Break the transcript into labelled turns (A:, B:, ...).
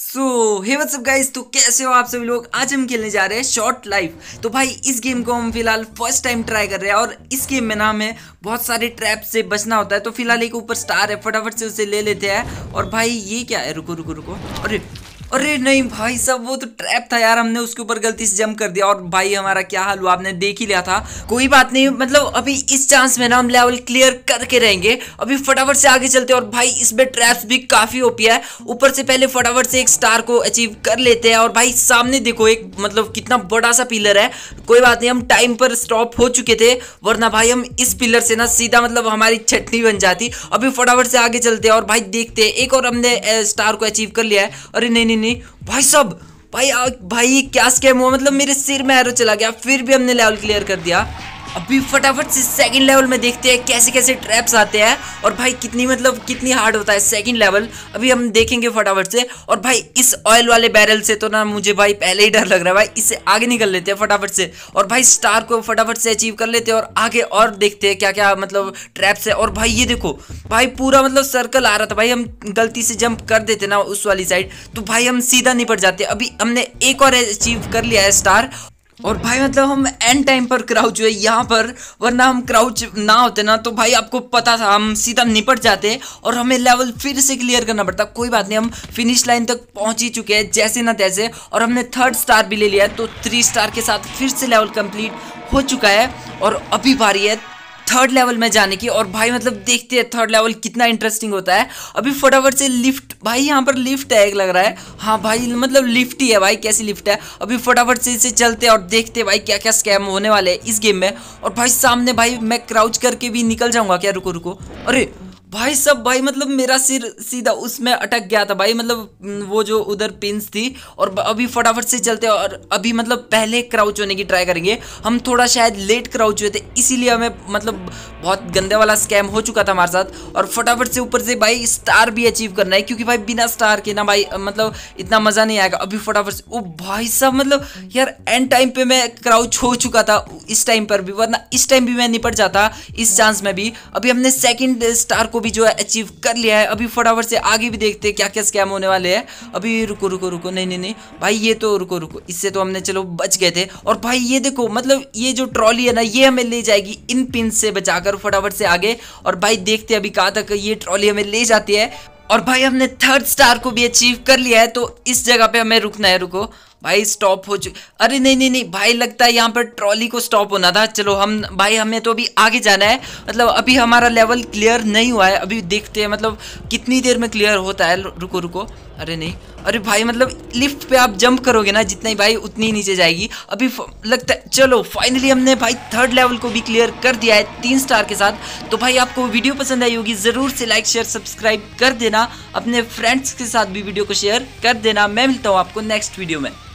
A: सो हे सब गाइस तो कैसे हो आप सभी लोग आज हम खेलने जा रहे हैं शॉर्ट लाइफ तो भाई इस गेम को हम फिलहाल फर्स्ट टाइम ट्राई कर रहे हैं और इस गेम में नाम है बहुत सारे ट्रैप से बचना होता है तो फिलहाल एक ऊपर स्टार है फटाफट से उसे ले लेते हैं और भाई ये क्या है रुको रुको रुको अरे अरे नहीं भाई सब वो तो ट्रैप था यार हमने उसके ऊपर गलती से जम कर दिया और भाई हमारा क्या हाल हुआ आपने देख ही लिया था कोई बात नहीं मतलब अभी इस चांस में ना हम लेवल क्लियर करके रहेंगे अभी फटाफट से आगे चलते हैं और भाई इसमें ट्रैप्स भी काफी ओपी है ऊपर से पहले फटाफट से एक स्टार को अचीव कर लेते हैं और भाई सामने देखो एक मतलब कितना बड़ा सा पिलर है कोई बात नहीं हम टाइम पर स्टॉप हो चुके थे वरना भाई हम इस पिलर से ना सीधा मतलब हमारी छटनी बन जाती अभी फटाफट से आगे चलते हैं और भाई देखते हैं एक और हमने स्टार को अचीव कर लिया है अरे नहीं ने भाई सब भाई भाई क्या स्कैम हुआ मतलब मेरे सिर में एरो चला गया फिर भी हमने लेवल क्लियर कर दिया अभी फटाफट से सेकंड लेवल में देखते हैं कैसे कैसे ट्रैप्स आते हैं और भाई कितनी मतलब कितनी हार्ड होता है सेकंड लेवल अभी हम देखेंगे फटाफट से और भाई इस ऑयल वाले बैरल से तो ना मुझे भाई पहले ही डर लग रहा है भाई इससे आगे निकल लेते हैं फटाफट से और भाई स्टार को फटाफट से अचीव कर लेते हैं और आगे और देखते हैं क्या क्या मतलब ट्रैप्स है और भाई ये देखो भाई पूरा मतलब सर्कल आ रहा था भाई हम गलती से जंप कर देते ना उस वाली साइड तो भाई हम सीधा निपट जाते अभी हमने एक और अचीव कर लिया है स्टार और भाई मतलब हम एंड टाइम पर क्राउच हुए यहाँ पर वरना हम क्राउच ना होते ना तो भाई आपको पता था हम सीधा निपट जाते और हमें लेवल फिर से क्लियर करना पड़ता कोई बात नहीं हम फिनिश लाइन तक पहुँच ही चुके हैं जैसे ना तैसे और हमने थर्ड स्टार भी ले लिया है तो थ्री स्टार के साथ फिर से लेवल कंप्लीट हो चुका है और अभी बारी है थर्ड लेवल में जाने की और भाई मतलब देखते हैं थर्ड लेवल कितना इंटरेस्टिंग होता है अभी फटाफट से लिफ्ट भाई यहाँ पर लिफ्ट है एक लग रहा है हाँ भाई मतलब लिफ्ट ही है भाई कैसी लिफ्ट है अभी फटाफट से इसे चलते और देखते भाई क्या क्या स्कैम होने वाले हैं इस गेम में और भाई सामने भाई मैं क्राउच करके भी निकल जाऊँगा क्या रुको रुको अरे भाई सब भाई मतलब मेरा सिर सीधा उसमें अटक गया था भाई मतलब वो जो उधर पिंस थी और अभी फटाफट से चलते और अभी मतलब पहले क्राउच होने की ट्राई करेंगे हम थोड़ा शायद लेट क्राउच हुए थे इसीलिए हमें मतलब बहुत गंदे वाला स्कैम हो चुका था हमारे साथ और फटाफट से ऊपर से भाई स्टार भी अचीव करना है क्योंकि भाई बिना स्टार के ना भाई मतलब इतना मज़ा नहीं आएगा अभी फटाफट से ओ भाई साहब मतलब यार एंड टाइम पर मैं क्राउच हो चुका था इस टाइम पर भी वरना इस टाइम भी मैं निपट जाता इस चांस में भी अभी हमने सेकेंड स्टार को को भी जो है अचीव कर लिया है अभी फटाफट से आगे भी देखते हैं क्या क्या स्कैम होने वाले हैं अभी रुको रुको रुको नहीं नहीं नहीं भाई ये तो रुको रुको इससे तो हमने चलो बच गए थे और भाई ये देखो मतलब ये जो ट्रॉली है ना ये हमें ले जाएगी इन पिन से बचाकर फटाफट से आगे और भाई देखते अभी कहाँ तक ये ट्रॉली हमें ले जाती है और भाई हमने थर्ड स्टार को भी अचीव कर लिया है तो इस जगह पे हमें रुकना है रुको भाई स्टॉप हो चुकी अरे नहीं नहीं नहीं भाई लगता है यहाँ पर ट्रॉली को स्टॉप होना था चलो हम भाई हमें तो अभी आगे जाना है मतलब अभी हमारा लेवल क्लियर नहीं हुआ है अभी देखते हैं मतलब कितनी देर में क्लियर होता है रुको रुको अरे नहीं अरे भाई मतलब लिफ्ट पे आप जंप करोगे ना जितना ही भाई उतनी नीचे जाएगी अभी लगता है चलो फाइनली हमने भाई थर्ड लेवल को भी क्लियर कर दिया है तीन स्टार के साथ तो भाई आपको वीडियो पसंद आई होगी ज़रूर से लाइक शेयर सब्सक्राइब कर देना अपने फ्रेंड्स के साथ भी वीडियो को शेयर कर देना मैं मिलता हूँ आपको नेक्स्ट वीडियो में